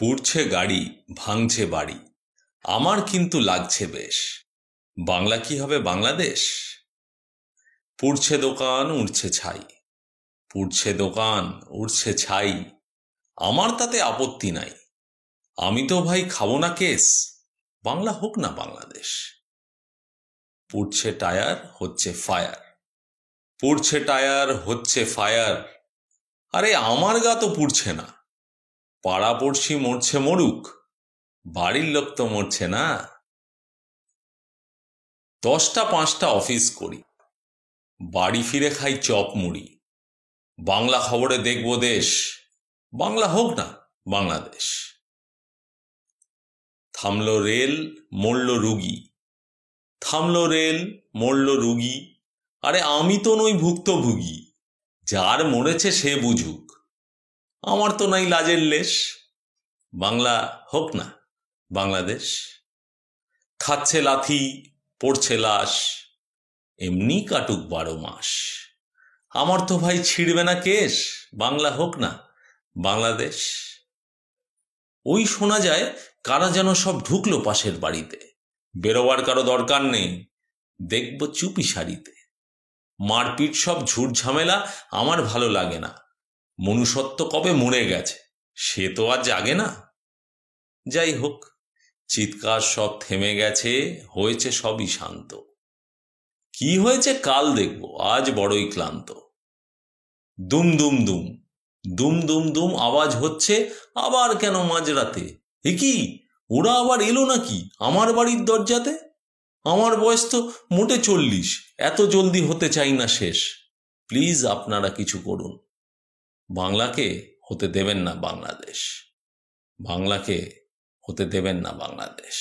পুড়ছে গাড়ি ভাঙছে বাড়ি আমার কিন্তু লাগছে বেশ বাংলা কি হবে বাংলাদেশ পুড়ছে দোকান উড়ছে ছাই পুড়ছে দোকান উড়ছে ছাই আমার তাতে আপত্তি নাই আমি তো ভাই খাবো না কেস বাংলা হোক না বাংলাদেশ পুড়ছে টায়ার হচ্ছে ফায়ার পুড়ছে টায়ার হচ্ছে ফায়ার আরে আমার গা তো পুড়ছে না পাড়াপড়শি মরছে মরুক বাড়ির লোক তো মরছে না দশটা পাঁচটা অফিস করি বাড়ি ফিরে খাই চপ মুড়ি বাংলা খবরে দেখব দেশ বাংলা হোক না বাংলাদেশ থামল রেল মরল রুগী থামল রেল মরল রুগী আরে আমি তো নই ভুক্তভোগী যার মরেছে সে বুঝুক আমার তো নাই লাজের লেশ বাংলা হোক না বাংলাদেশ খাচ্ছে লাথি পড়ছে লাশ এমনি কাটুক বারো মাস আমার তো ভাই ছিঁড়বে না কেশ বাংলা হোক না বাংলাদেশ ওই শোনা যায় কারা যেন সব ঢুকলো পাশের বাড়িতে বেরোবার কারো দরকার নেই দেখব চুপি শাড়িতে মারপিট সব ঝুট ঝামেলা আমার ভালো লাগে না মনুষ্যত্ব কবে মরে গেছে সে তো আর জাগে না যাই হোক চিৎকার সব থেমে গেছে হয়েছে সবই শান্ত কি হয়েছে কাল দেখব আজ বড়ই ক্লান্ত দুম দুম দুম দুম দুম দুম আওয়াজ হচ্ছে আবার কেন মাঝরাতে এ কি ওরা আবার এলো নাকি আমার বাড়ির দরজাতে আমার বয়স তো মোটে চল্লিশ এত জলদি হতে চাই না শেষ প্লিজ আপনারা কিছু করুন বাংলাকে হতে দেবেন না বাংলাদেশ বাংলাকে হতে দেবেন না বাংলাদেশ